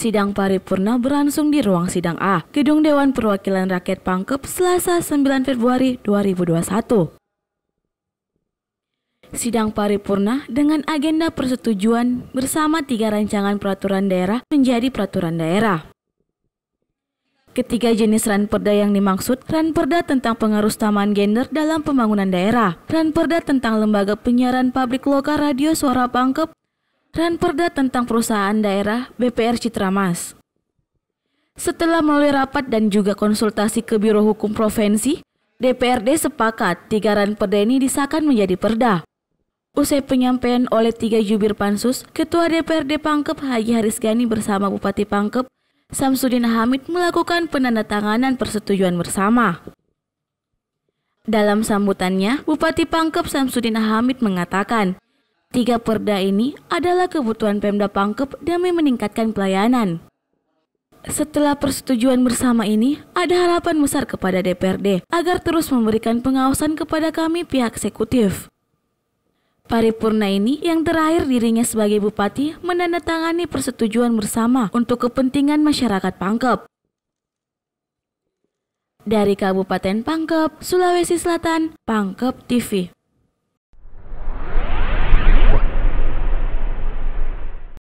Sidang paripurna berlangsung di ruang sidang A, Gedung Dewan Perwakilan Rakyat Pangkep, Selasa 9 Februari 2021. Sidang paripurna dengan agenda persetujuan bersama tiga rancangan peraturan daerah menjadi peraturan daerah. Ketiga jenis ranperda yang dimaksud, ranperda tentang pengaruh taman gender dalam pembangunan daerah, ranperda tentang lembaga penyiaran publik lokal radio suara pangkep, Ranperda tentang Perusahaan Daerah BPR Citramas. Setelah melalui rapat dan juga konsultasi ke Biro Hukum Provinsi, DPRD sepakat tiga ranperda ini disahkan menjadi perda. Usai penyampaian oleh tiga jubir pansus, Ketua DPRD Pangkep Haji Haris Gani bersama Bupati Pangkep Samsudin Hamid melakukan penandatanganan persetujuan bersama. Dalam sambutannya, Bupati Pangkep Samsudin Hamid mengatakan, Tiga perda ini adalah kebutuhan Pemda Pangkep demi meningkatkan pelayanan. Setelah persetujuan bersama ini, ada harapan besar kepada DPRD agar terus memberikan pengawasan kepada kami pihak eksekutif. Paripurna ini yang terakhir dirinya sebagai bupati menandatangani persetujuan bersama untuk kepentingan masyarakat Pangkep. Dari Kabupaten Pangkep, Sulawesi Selatan, Pangkep TV.